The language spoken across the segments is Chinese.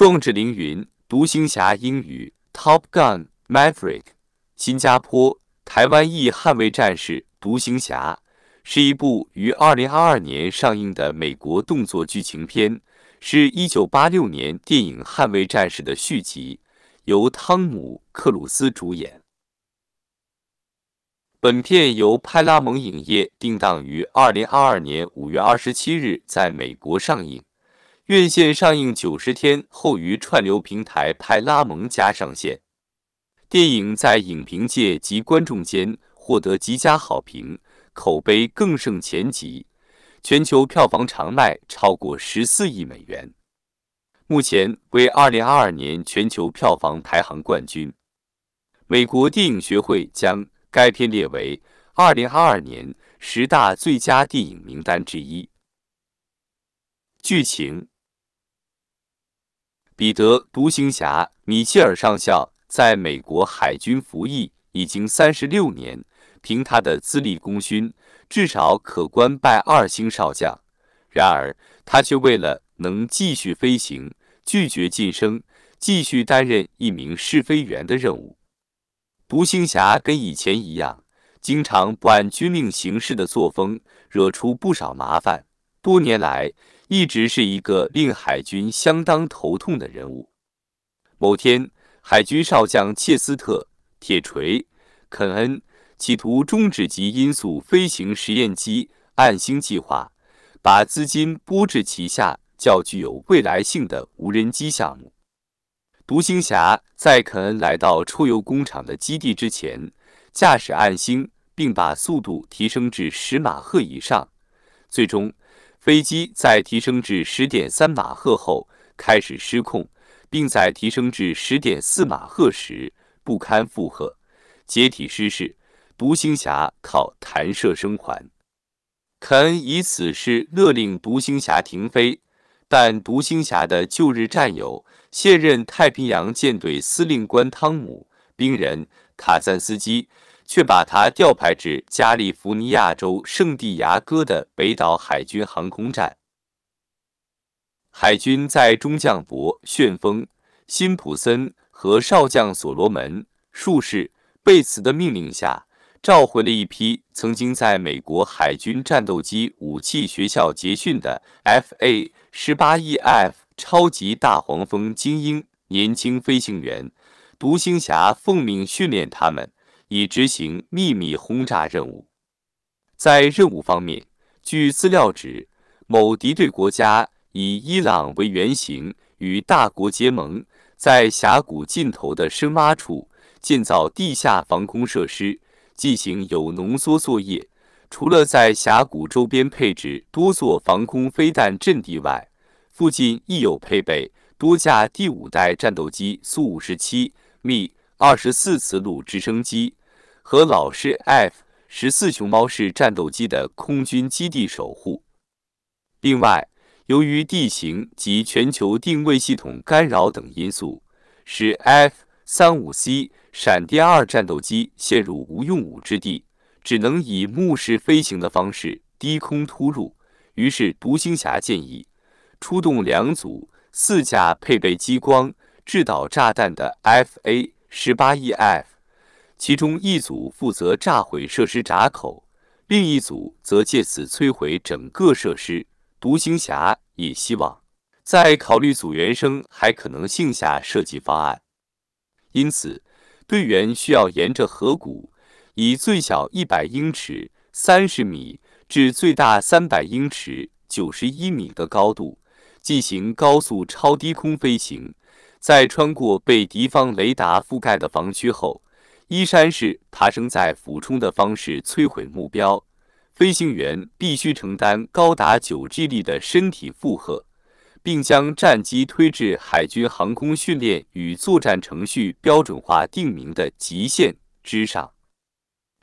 壮志凌云、独行侠英语、Top Gun、Maverick、新加坡、台湾裔捍卫战士、独行侠，是一部于二零二二年上映的美国动作剧情片，是一九八六年电影《捍卫战士》的续集，由汤姆·克鲁斯主演。本片由派拉蒙影业定档于二零二二年五月二十七日在美国上映。院线上映九十天后，于串流平台派拉蒙加上线。电影在影评界及观众间获得极佳好评，口碑更胜前集。全球票房常卖超过十四亿美元，目前为二零二二年全球票房排行冠军。美国电影学会将该片列为二零二二年十大最佳电影名单之一。剧情。彼得独行侠米切尔上校在美国海军服役已经三十六年，凭他的资历功勋，至少可官拜二星少将。然而，他却为了能继续飞行，拒绝晋升，继续担任一名试飞员的任务。独行侠跟以前一样，经常不按军令行事的作风，惹出不少麻烦。多年来，一直是一个令海军相当头痛的人物。某天，海军少将切斯特·铁锤·肯恩企图终止级音速飞行实验机“暗星”计划，把资金拨至旗下较具有未来性的无人机项目“独行侠”。在肯恩来到抽油工厂的基地之前，驾驶“暗星”，并把速度提升至十马赫以上，最终。飞机在提升至十点三马赫后开始失控，并在提升至十点四马赫时不堪负荷解体失事。独行侠靠弹射生还。凯恩以此事勒令独行侠停飞，但独行侠的旧日战友、现任太平洋舰队司令官汤姆·兵人卡赞斯基。却把他调派至加利福尼亚州圣地牙哥的北岛海军航空站。海军在中将伯旋风、辛普森和少将所罗门、术士贝茨的命令下，召回了一批曾经在美国海军战斗机武器学校集训的 F A 十八 E F 超级大黄蜂精英年轻飞行员。独行侠奉命训练他们。以执行秘密轰炸任务。在任务方面，据资料指，某敌对国家以伊朗为原型，与大国结盟，在峡谷尽头的深挖处建造地下防空设施，进行有浓缩作业。除了在峡谷周边配置多座防空飞弹阵地外，附近亦有配备多架第五代战斗机苏五十七、Mi 二十四雌鹿直升机。和老式 F 十四熊猫式战斗机的空军基地守护。另外，由于地形及全球定位系统干扰等因素，使 F 三五 C 闪电二战斗机陷入无用武之地，只能以目视飞行的方式低空突入。于是，独行侠建议出动两组四架配备激光制导炸弹的 FA 十八 EF。其中一组负责炸毁设施闸口，另一组则借此摧毁整个设施。独行侠也希望在考虑组员生还可能性下设计方案，因此队员需要沿着河谷，以最小一百英尺（三十米）至最大三百英尺（九十一米）的高度进行高速超低空飞行，在穿过被敌方雷达覆盖的防区后。依山式爬升在俯冲的方式摧毁目标，飞行员必须承担高达九 g 力的身体负荷，并将战机推至海军航空训练与作战程序标准化定名的极限之上。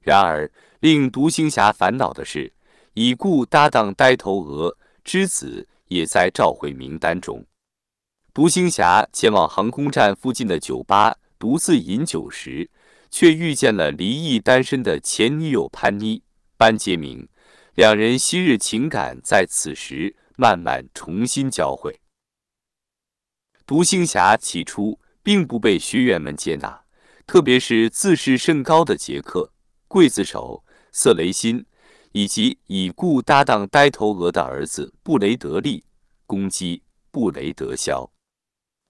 然而，令独行侠烦恼的是，已故搭档呆头鹅之子也在召回名单中。独行侠前往航空站附近的酒吧独自饮酒时。却遇见了离异单身的前女友潘妮·班杰明，两人昔日情感在此时慢慢重新交汇。独行侠起初并不被学员们接纳，特别是自视甚高的杰克、刽子手瑟雷辛，以及已故搭档呆头鹅的儿子布雷德利、攻击布雷德肖。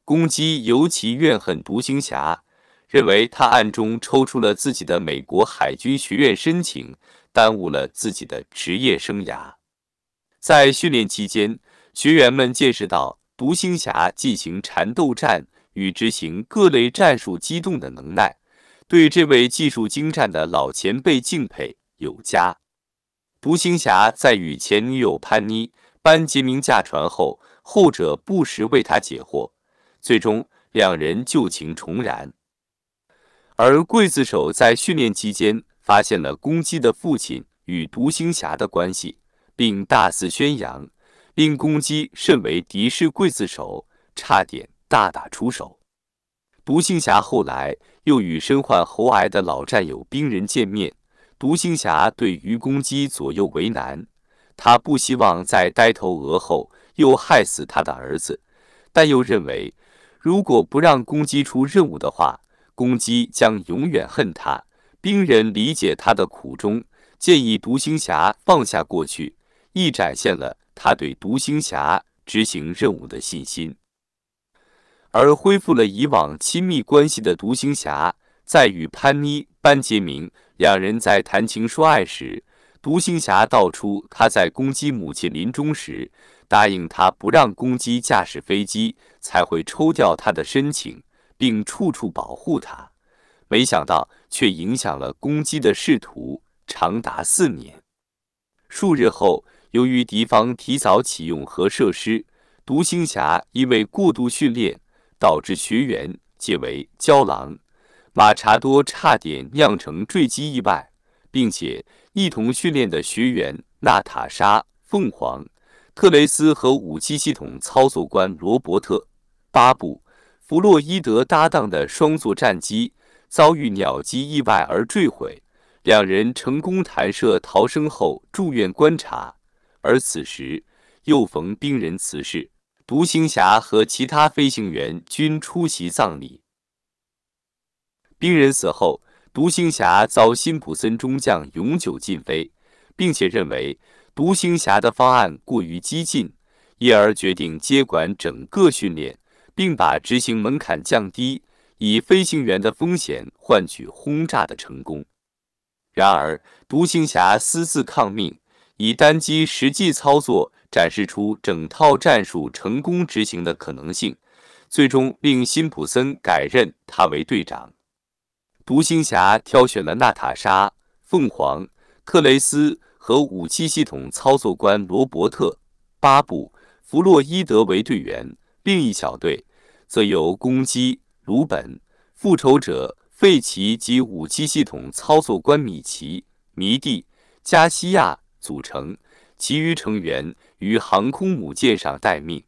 攻击尤其怨恨独行侠。认为他暗中抽出了自己的美国海军学院申请，耽误了自己的职业生涯。在训练期间，学员们见识到独行侠进行缠斗战与执行各类战术机动的能耐，对这位技术精湛的老前辈敬佩有加。独行侠在与前女友潘妮·班杰明驾船后，后者不时为他解惑，最终两人旧情重燃。而刽子手在训练期间发现了公鸡的父亲与独行侠的关系，并大肆宣扬，令公鸡甚为敌视刽子手，差点大打出手。独行侠后来又与身患喉癌的老战友冰人见面，独行侠对于公鸡左右为难，他不希望在呆头鹅后又害死他的儿子，但又认为如果不让公鸡出任务的话。公鸡将永远恨他。兵人理解他的苦衷，建议独行侠放下过去，亦展现了他对独行侠执行任务的信心。而恢复了以往亲密关系的独行侠，在与潘妮、班杰明两人在谈情说爱时，独行侠道出他在公鸡母亲临终时答应他不让公鸡驾驶飞机，才会抽掉他的申请。并处处保护他，没想到却影响了攻击的仕途，长达四年。数日后，由于敌方提早启用核设施，独行侠因为过度训练导致学员皆为胶囊，马查多差点酿成坠机意外，并且一同训练的学员娜塔莎、凤凰、特雷斯和武器系统操作官罗伯特、巴布。弗洛伊德搭档的双座战机遭遇鸟击意外而坠毁，两人成功弹射逃生后住院观察。而此时又逢冰人辞世，独行侠和其他飞行员均出席葬礼。冰人死后，独行侠遭辛普森中将永久禁飞，并且认为独行侠的方案过于激进，因而决定接管整个训练。并把执行门槛降低，以飞行员的风险换取轰炸的成功。然而，独行侠私自抗命，以单机实际操作展示出整套战术成功执行的可能性，最终令辛普森改任他为队长。独行侠挑选了娜塔莎、凤凰、特雷斯和武器系统操作官罗伯特·巴布·弗洛伊德为队员，另一小队。则由公鸡鲁本、复仇者费奇及武器系统操作官米奇·米蒂·加西亚组成，其余成员于航空母舰上待命。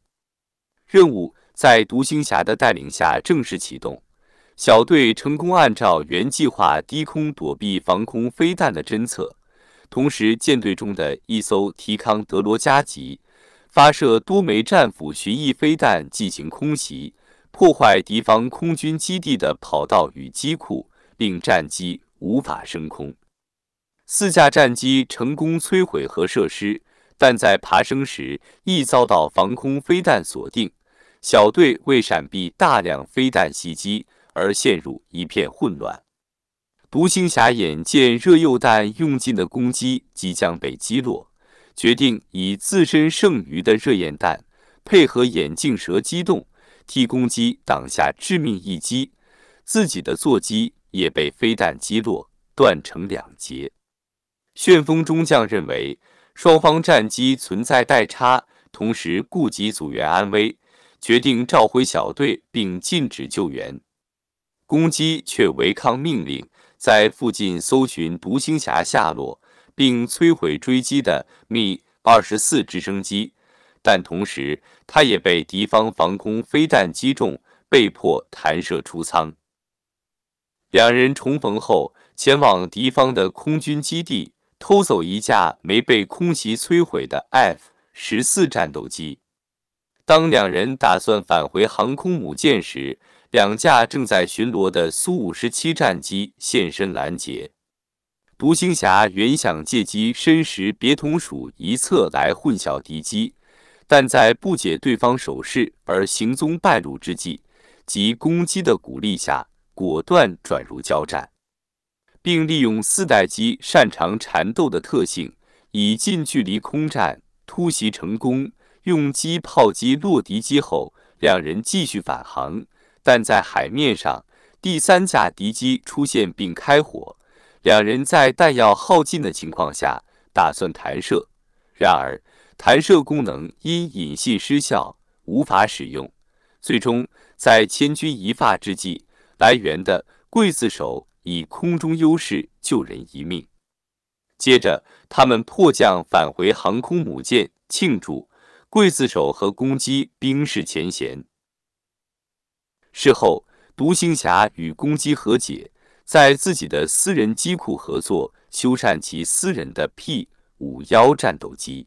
任务在独行侠的带领下正式启动，小队成功按照原计划低空躲避防空飞弹的侦测，同时舰队中的一艘提康德罗加级发射多枚战斧巡弋飞弹进行空袭。破坏敌方空军基地的跑道与机库，令战机无法升空。四架战机成功摧毁核设施，但在爬升时易遭到防空飞弹锁定。小队为闪避大量飞弹袭击而陷入一片混乱。独行侠眼见热诱弹用尽的攻击即将被击落，决定以自身剩余的热焰弹配合眼镜蛇机动。替攻击挡下致命一击，自己的座机也被飞弹击落，断成两截。旋风中将认为双方战机存在代差，同时顾及组员安危，决定召回小队并禁止救援。攻击却违抗命令，在附近搜寻独行侠下落，并摧毁追击的米二十四直升机。但同时，他也被敌方防空飞弹击中，被迫弹射出舱。两人重逢后，前往敌方的空军基地偷走一架没被空袭摧毁的 F-14 战斗机。当两人打算返回航空母舰时，两架正在巡逻的苏 -57 战机现身拦截。独行侠原想借机身识别同属一侧来混淆敌机。但在不解对方手势而行踪败露之际，及攻击的鼓励下，果断转入交战，并利用四代机擅长缠斗的特性，以近距离空战突袭成功。用机炮击落敌机后，两人继续返航。但在海面上，第三架敌机出现并开火，两人在弹药耗尽的情况下打算弹射，然而。弹射功能因隐性失效无法使用，最终在千钧一发之际，来源的刽子手以空中优势救人一命。接着，他们迫降返回航空母舰庆祝。刽子手和公鸡冰释前嫌。事后，独行侠与公鸡和解，在自己的私人机库合作修缮其私人的 P-51 战斗机。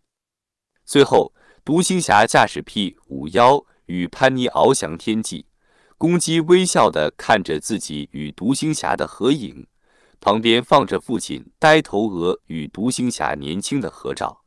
最后，独行侠驾驶 P 五幺与潘妮翱翔天际，公鸡微笑的看着自己与独行侠的合影，旁边放着父亲呆头鹅与独行侠年轻的合照。